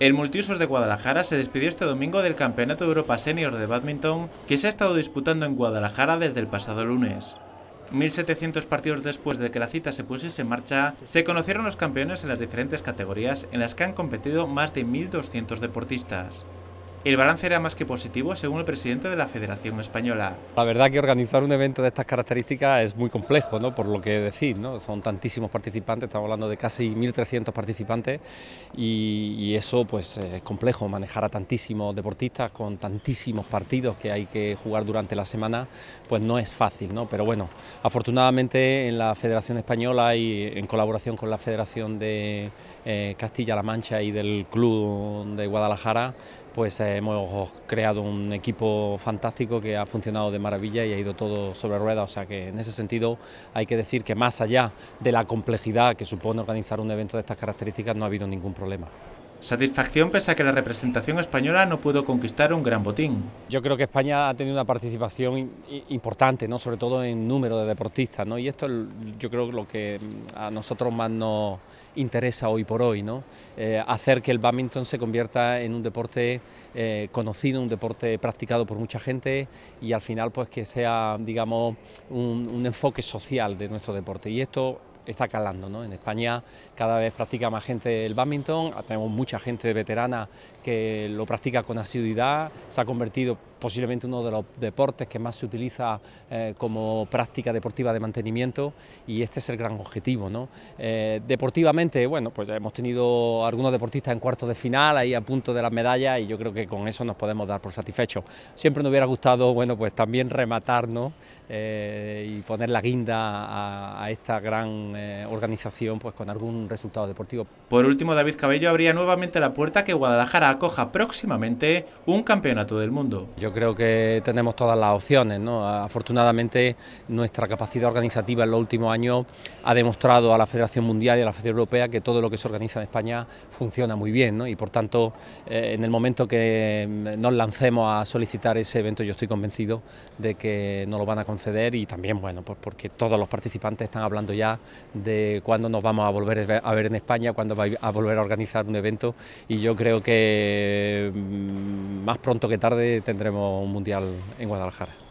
El Multiusos de Guadalajara se despidió este domingo del Campeonato de Europa Senior de Badminton que se ha estado disputando en Guadalajara desde el pasado lunes. 1.700 partidos después de que la cita se pusiese en marcha, se conocieron los campeones en las diferentes categorías en las que han competido más de 1.200 deportistas. El balance era más que positivo, según el presidente de la Federación Española. La verdad que organizar un evento de estas características es muy complejo, ¿no? por lo que decís, ¿no? son tantísimos participantes, estamos hablando de casi 1.300 participantes y, eso pues es complejo, manejar a tantísimos deportistas con tantísimos partidos que hay que jugar durante la semana, pues no es fácil, ¿no? pero bueno, afortunadamente en la Federación Española y en colaboración con la Federación de eh, Castilla-La Mancha y del Club de Guadalajara, pues eh, hemos creado un equipo fantástico que ha funcionado de maravilla y ha ido todo sobre ruedas, o sea que en ese sentido hay que decir que más allá de la complejidad que supone organizar un evento de estas características no ha habido ningún problema. Satisfacción pese a que la representación española no pudo conquistar un gran botín. Yo creo que España ha tenido una participación importante, ¿no? sobre todo en número de deportistas, ¿no? y esto yo creo lo que mm, a nosotros más nos interesa hoy por hoy, ¿no? Eh, hacer que el badminton se convierta en un deporte eh, conocido, un deporte practicado por mucha gente y al final pues que sea digamos un, un enfoque social de nuestro deporte y esto está calando. ¿no? En España cada vez practica más gente el badminton, tenemos mucha gente veterana que lo practica con asiduidad, se ha convertido posiblemente uno de los deportes que más se utiliza eh, como práctica deportiva de mantenimiento y este es el gran objetivo. ¿no? Eh, deportivamente, bueno, pues hemos tenido algunos deportistas en cuartos de final, ahí a punto de las medallas y yo creo que con eso nos podemos dar por satisfechos. Siempre nos hubiera gustado, bueno, pues también rematarnos eh, y poner la guinda a, esta gran organización pues con algún resultado deportivo. Por último, David Cabello abría nuevamente la puerta que Guadalajara acoja próximamente un campeonato del mundo creo que tenemos todas las opciones. Afortunadamente nuestra capacidad organizativa en los últimos años ha demostrado a la Federación Mundial y a la Federación Europea que todo lo que se organiza en España funciona muy bien y por tanto eh, en el momento que nos lancemos a solicitar ese evento yo estoy convencido de que nos lo van a conceder y también bueno pues porque todos los participantes están hablando ya de cuándo nos vamos a volver a ver en España, cuándo va a volver a organizar un evento y yo creo que mm, más pronto que tarde tendremos Mundial en Guadalajara.